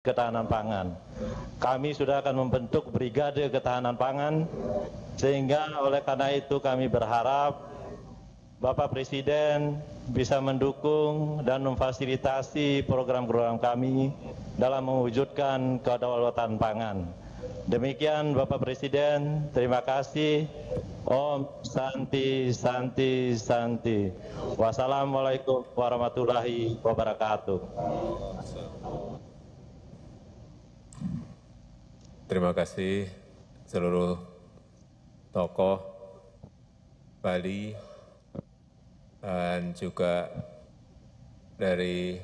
ketahanan pangan. Kami sudah akan membentuk brigade ketahanan pangan sehingga oleh karena itu kami berharap Bapak Presiden bisa mendukung dan memfasilitasi program-program kami dalam mewujudkan kedaulatan pangan. Demikian Bapak Presiden, terima kasih. Om Santi Santi Santi. Wassalamualaikum warahmatullahi wabarakatuh terima kasih seluruh tokoh Bali dan juga dari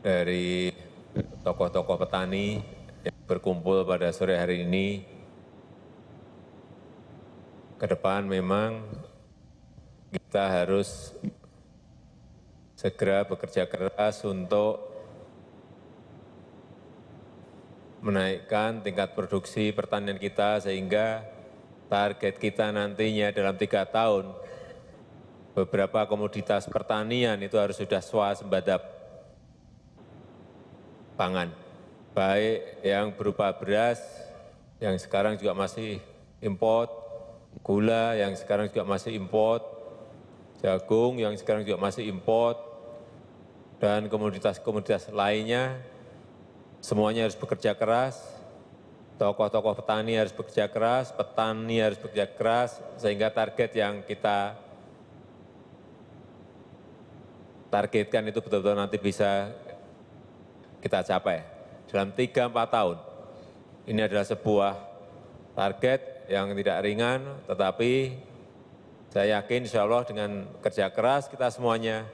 dari tokoh-tokoh petani yang berkumpul pada sore hari ini. Ke depan memang kita harus segera bekerja keras untuk menaikkan tingkat produksi pertanian kita sehingga target kita nantinya dalam tiga tahun beberapa komoditas pertanian itu harus sudah swasembada pangan. Baik yang berupa beras, yang sekarang juga masih import, gula yang sekarang juga masih import, jagung yang sekarang juga masih import, dan komoditas-komoditas lainnya semuanya harus bekerja keras, tokoh-tokoh petani harus bekerja keras, petani harus bekerja keras, sehingga target yang kita targetkan itu betul-betul nanti bisa kita capai. Dalam 3 empat tahun, ini adalah sebuah target yang tidak ringan, tetapi saya yakin insya Allah dengan kerja keras kita semuanya,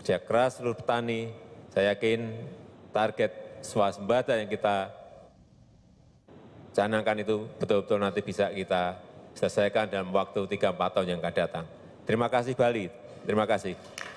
kerja keras seluruh petani, saya yakin target swasembada yang kita canangkan itu betul-betul nanti bisa kita selesaikan dalam waktu 3-4 tahun yang akan datang. Terima kasih Bali, terima kasih.